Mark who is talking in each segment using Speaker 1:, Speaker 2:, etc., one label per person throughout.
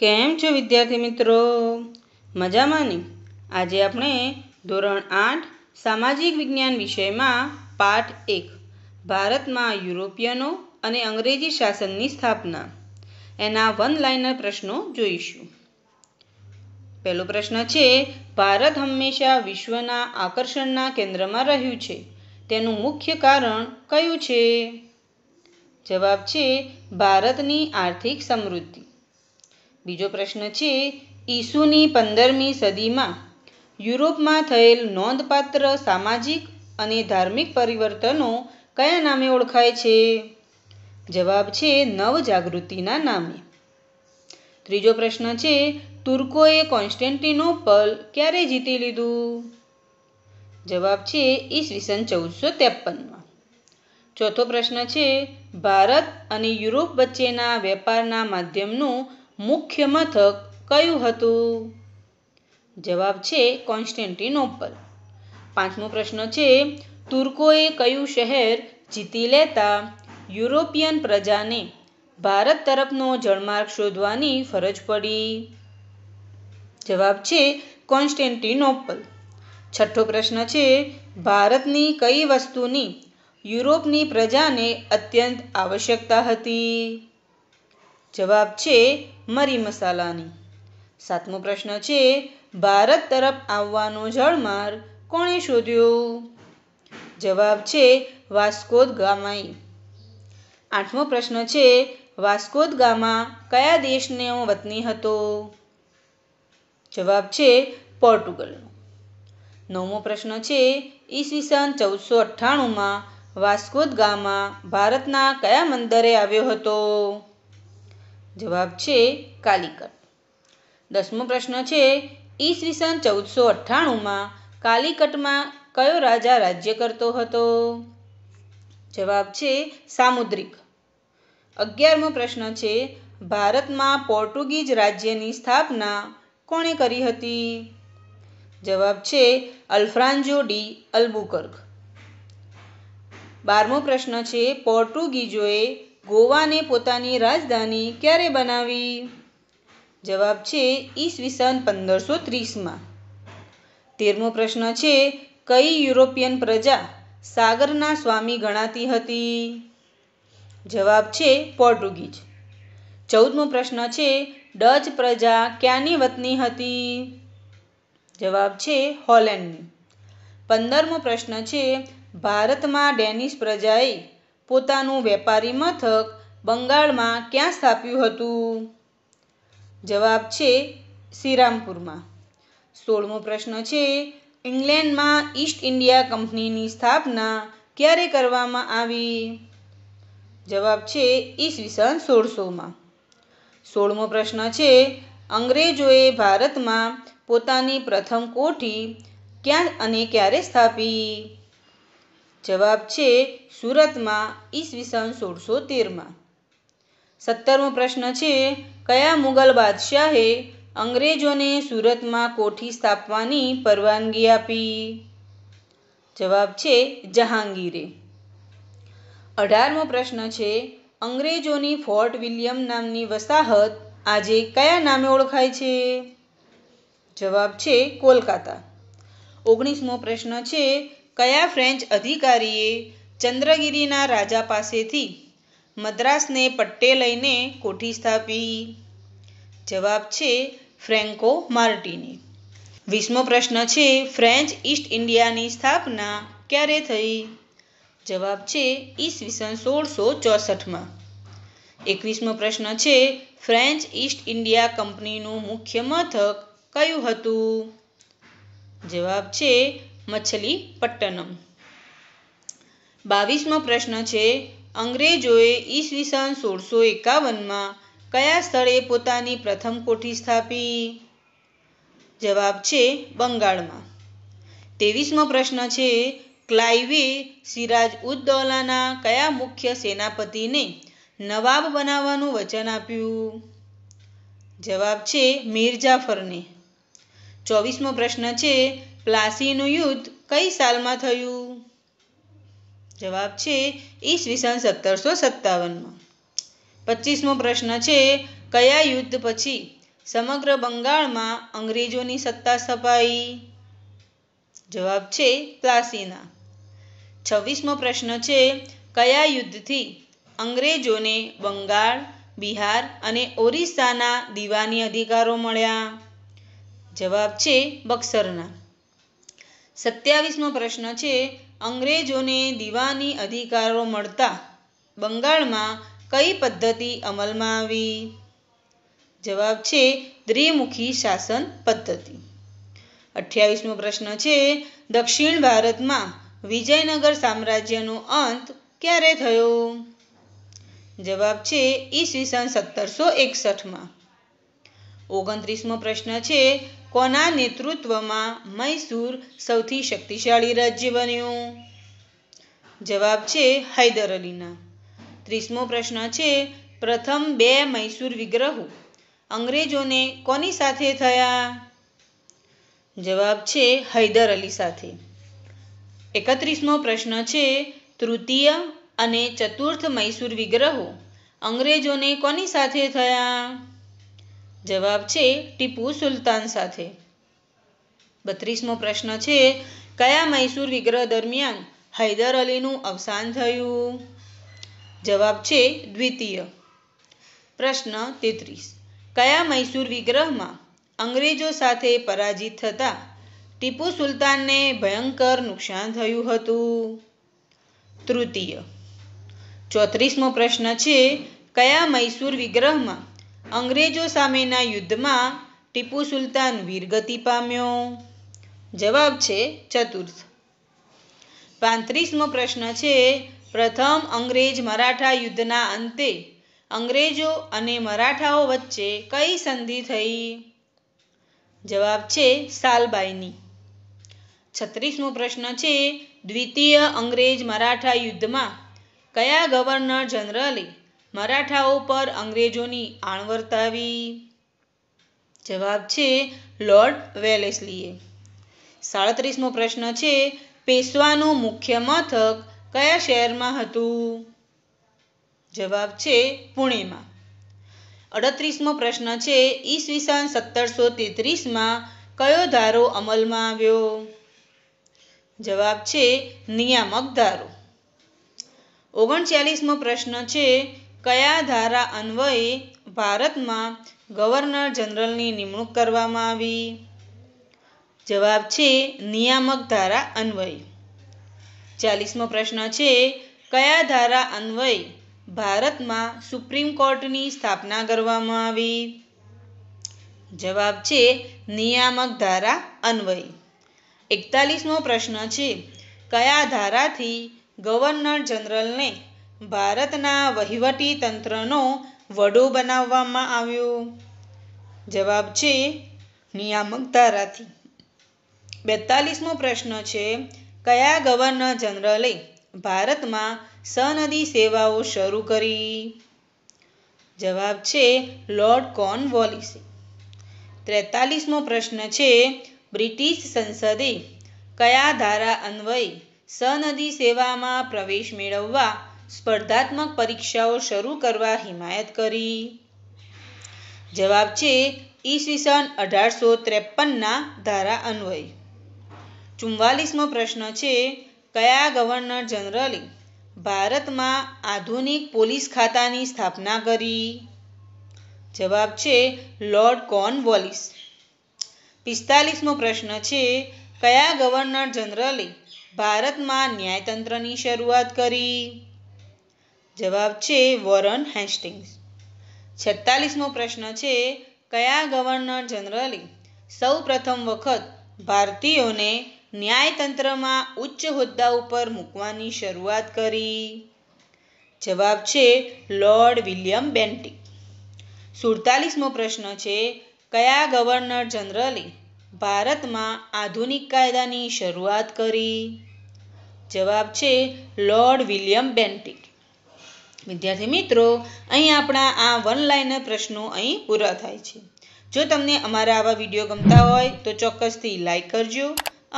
Speaker 1: કેમ છો વિદ્યાર્થી મિત્રો મજામાં ને આજે આપણે ધોરણ આઠ સામાજિક વિજ્ઞાન વિષયમાં પાઠ એક ભારતમાં યુરોપિયનો અને અંગ્રેજી શાસનની સ્થાપના એના વન લાઇનર પ્રશ્નો જોઈશું પહેલો પ્રશ્ન છે ભારત હંમેશા વિશ્વના આકર્ષણના કેન્દ્રમાં રહ્યું છે તેનું મુખ્ય કારણ કયું છે જવાબ છે ભારતની આર્થિક સમૃદ્ધિ બીજો પ્રશ્ન છે ઈસુની પંદરમી સદીમાં યુરોપમાં થયેલ નોંધપાત્ર સામાજિક અને ધાર્મિક પરિવર્તનો કયા નામે ઓળખાય છે જવાબ છે નવજાગૃતિના નામે ત્રીજો પ્રશ્ન છે તુર્કોએ કોન્સ્ટેન્ટિનોપલ ક્યારે જીતી લીધું જવાબ છે ઈસવીસન ચૌદસો ત્રેપનમાં ચોથો પ્રશ્ન છે ભારત અને યુરોપ વચ્ચેના વેપારના માધ્યમનું મુખ્ય મથક કયું હતું જવાબ છે કોન્સ્ટેન્ટિનોપલ પાંચમો પ્રશ્ન છે તુર્કોએ કયું શહેર જીતી લેતા યુરોપિયન પ્રજાને ભારત તરફનો જળમાર્ગ શોધવાની ફરજ પડી જવાબ છે કોન્સ્ટેન્ટિનોપલ છઠ્ઠો પ્રશ્ન છે ભારતની કઈ વસ્તુની યુરોપની પ્રજાને અત્યંત આવશ્યકતા હતી જવાબ છે મરી મસાલાની સાતમો પ્રશ્ન છે ભારત તરફ આવવાનો જળમાર્ગ કોણે શોધ્યો જવાબ છે વાસ્કોદ ગામાઈ આઠમો પ્રશ્ન છે વાસ્કોદ ગામા કયા દેશનો વતની હતો જવાબ છે પોર્ટુગલનો નવમો પ્રશ્ન છે ઈસવીસન ચૌદસો અઠ્ઠાણુંમાં વાસ્કોદ ગામા ભારતના કયા મંદરે આવ્યો હતો જવાબ છે કાલિકટ દસમો પ્રશ્ન છે ઈસવીસન ચૌદસો અઠ્ઠાણુંમાં કાલિકટમાં કયો રાજા રાજ્ય કરતો હતો જવાબ છે સામુદ્રિક અગિયારમો પ્રશ્ન છે ભારતમાં પોર્ટુગીઝ રાજ્યની સ્થાપના કોણે કરી હતી જવાબ છે અલ્ફ્રાન્જો ડી અલ્બુકર્ગ બારમો પ્રશ્ન છે પોર્ટુગીઝોએ ગોવાને પોતાની રાજધાની ક્યારે બનાવી જવાબ છે ઈસવીસન પંદરસો ત્રીસમાં તેરમો પ્રશ્ન છે કઈ યુરોપિયન પ્રજા સાગરના સ્વામી ગણાતી હતી જવાબ છે પોર્ટુગીઝ ચૌદમો પ્રશ્ન છે ડચ પ્રજા ક્યાંની વતની હતી જવાબ છે હોલેન્ડની પંદરમો પ્રશ્ન છે ભારતમાં ડેનિશ પ્રજાએ પોતાનું વેપારી મથક બંગાળમાં ક્યાં સ્થાપ્યું હતું જવાબ છે શ્રીરામપુરમાં સોળમો પ્રશ્ન છે ઇંગ્લેન્ડમાં ઈસ્ટ ઇન્ડિયા કંપનીની સ્થાપના ક્યારે કરવામાં આવી જવાબ છે ઈસવીસન સોળસોમાં સોળમો પ્રશ્ન છે અંગ્રેજોએ ભારતમાં પોતાની પ્રથમ કોઠી ક્યાં અને ક્યારે સ્થાપી જવાબ છે સુરતમાં ઈસવીસન સોળસો તેરમાં સત્તરમો પ્રશ્ન છે કયા મુગલ બાદશાહે અંગ્રેજોને સુરતમાં કોઠી સ્થાપવાની પરવાનગી આપી જવાબ છે જહાંગીરે અઢારમો પ્રશ્ન છે અંગ્રેજોની ફોર્ટ વિલિયમ નામની વસાહત આજે કયા નામે ઓળખાય છે જવાબ છે કોલકાતા ઓગણીસમો પ્રશ્ન છે કયા ફ્રેન્ચ અધિકારીએ ચંદ્રગિરીના રાજા પાસેથી મદ્રાસને પટ્ટે લઈને કોઠી સ્થાપી જવાબ છે ફ્રેન્કો માર્ટિની વીસમો પ્રશ્ન છે ફ્રેન્ચ ઈસ્ટ ઇન્ડિયાની સ્થાપના ક્યારે થઈ જવાબ છે ઈસવીસન સોળસો ચોસઠમાં એકવીસમો પ્રશ્ન છે ફ્રેન્ચ ઈસ્ટ ઇન્ડિયા કંપનીનું મુખ્ય મથક કયું હતું જવાબ છે મછલીપટ્ટનમ બાવીસમો પ્રશ્ન છે અંગ્રેજોએ ઈસવીસન સોળસો એકાવનમાં કયા સ્થળે પોતાની પ્રથમ કોઠી સ્થાપી જવાબ છે બંગાળમાં ત્રેવીસમો પ્રશ્ન છે ક્લાઇવે સિરાજ ઉદ્દૌલાના કયા મુખ્ય સેનાપતિને નવાબ બનાવવાનું વચન આપ્યું જવાબ છે મીર જાફરને ચોવીસમો પ્રશ્ન છે પ્લાસીનું યુદ્ધ કઈ સાલમાં થયું જવાબ છે ઈસવીસન સત્તરસો સત્તાવનમાં પચીસમો પ્રશ્ન છે કયા યુદ્ધ પછી સમગ્ર બંગાળમાં અંગ્રેજોની સત્તા સ્થપાઈ જવાબ છે પ્લાસીના છવ્વીસમો પ્રશ્ન છે કયા યુદ્ધથી અંગ્રેજોને બંગાળ બિહાર અને ઓરિસ્સાના દીવાની અધિકારો મળ્યા જવાબ છે બક્સરના સત્યાવીસમો પ્રશ્ન છે અંગ્રેજોને દીવાની અધિકારો મળતા બંગાળમાં કઈ પદ્ધતિ અમલમાં આવી જવાબ છે દ્વિમુખી શાસન પદ્ધતિ અઠ્યાવીસમો પ્રશ્ન છે દક્ષિણ ભારતમાં વિજયનગર સામ્રાજ્યનો અંત ક્યારે થયો જવાબ છે ઈસવીસન સત્તરસો એકસઠમાં ઓગણત્રીસમો પ્રશ્ન છે કોના નેતૃત્વમાં મૈસૂર સૌથી શક્તિશાળી રાજ્ય બન્યું જવાબ છે હૈદર અલીના ત્રીસમો પ્રશ્ન છે પ્રથમ બે મૈસૂર વિગ્રહો અંગ્રેજોને કોની સાથે થયા જવાબ છે હૈદર અલી સાથે એકત્રીસમો પ્રશ્ન છે તૃતીય અને ચતુર્થ મૈસૂર વિગ્રહો અંગ્રેજોને કોની સાથે થયા જવાબ છે ટીપુ સુલતાન સાથે બત્રીસમો પ્રશ્ન છે કયા મૈસૂર વિગ્રહ દરમિયાન હૈદર અલીનું અવસાન થયું જવાબ છે દ્વિતીય પ્રશ્ન તેત્રીસ કયા મૈસૂર વિગ્રહમાં અંગ્રેજો સાથે પરાજિત થતા ટીપુ સુલતાનને ભયંકર નુકસાન થયું હતું તૃતીય ચોત્રીસમો પ્રશ્ન છે કયા મૈસૂર વિગ્રહમાં અંગ્રેજો સામેના યુદ્ધમાં ટીપુ સુલતાન વીરગતિ પામ્યો જવાબ છે ચતુર્થ પાંત્રીસમો પ્રશ્ન છે પ્રથમ અંગ્રેજ મરાઠા યુદ્ધના અંતે અંગ્રેજો અને મરાઠાઓ વચ્ચે કઈ સંધિ થઈ જવાબ છે સાલબાઈની છત્રીસમો પ્રશ્ન છે દ્વિતીય અંગ્રેજ મરાઠા યુદ્ધમાં કયા ગવર્નર જનરલે મરાઠાઓ પર અંગ્રેજોની આણવર્તાવી જવાબ છે લોર્ડ વેલેસલીએ સાડત્રીસમો પ્રશ્ન છે પેશવાનું મુખ્ય મથક કયા શહેરમાં હતું જવાબ છે પુણેમાં અડત્રીસમો પ્રશ્ન છે ઈસવીસન સત્તરસો તેત્રીસમાં કયો ધારો અમલમાં આવ્યો જવાબ છે નિયામક ધારો ઓગણચાલીસમો પ્રશ્ન છે કયા ધારા અન્વયે ભારતમાં ગવર્નર જનરલની નિમણૂક કરવામાં આવી જવાબ છે નિયામક ધારા અન્વય ચાલીસમો પ્રશ્ન છે કયા ધારા અન્વય ભારતમાં સુપ્રીમ કોર્ટની સ્થાપના કરવામાં આવી જવાબ છે નિયામક ધારા અન્વય એકતાલીસમો પ્રશ્ન છે કયા ધારાથી ગવર્નર જનરલને ભારતના વહીવટી તંત્રનો વડો બનાવવામાં આવ્યો જવાબ છે નિયામક ધારાથી બેતાલીસમો પ્રશ્ન છે કયા ગવર્નર જનરલે ભારતમાં સનદી સેવાઓ શરૂ કરી જવાબ છે લોર્ડ કોર્નવોલિસે ત્રેતાલીસમો પ્રશ્ન છે બ્રિટિશ સંસદે કયા ધારા અન્વયે સનદી સેવામાં પ્રવેશ મેળવવા સ્પર્ધાત્મક પરીક્ષાઓ શરૂ કરવા હિમાયત કરી જવાબ છે ઈસવીસન અઢારસો ત્રેપનના ધારા અન્વય ચુમ્વાલીસમો પ્રશ્ન છે કયા ગવર્નર જનરલે ભારતમાં આધુનિક પોલીસ ખાતાની સ્થાપના કરી જવાબ છે લોર્ડ કોર્નવોલિસ પિસ્તાલીસમો પ્રશ્ન છે કયા ગવર્નર જનરલે ભારતમાં ન્યાયતંત્રની શરૂઆત કરી જવાબ છે વોરન હેસ્ટિંગ્સ છેતાલીસમો પ્રશ્ન છે કયા ગવર્નર જનરલે સૌ પ્રથમ વખત ભારતીયોને ન્યાયતંત્રમાં ઉચ્ચ હોદ્દા ઉપર મૂકવાની શરૂઆત કરી જવાબ છે લોર્ડ વિલિયમ બેન્ટિક સુડતાલીસમો પ્રશ્ન છે કયા ગવર્નર જનરલે ભારતમાં આધુનિક કાયદાની શરૂઆત કરી જવાબ છે લોર્ડ વિલિયમ બેન્ટિક વિદ્યાર્થી મિત્રો અહીં આપણા આ વન લાઇનર પ્રશ્નો અહીં પૂરા થાય છે જો તમને અમારા આવા વિડીયો ગમતા હોય તો ચોક્કસથી લાઇક કરજો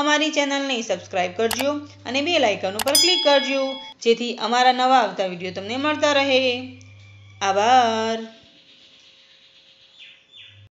Speaker 1: અમારી ચેનલને સબસ્ક્રાઇબ કરજો અને બે લાઇકન ઉપર ક્લિક કરજો જેથી અમારા નવા આવતા વિડીયો તમને મળતા રહે આભાર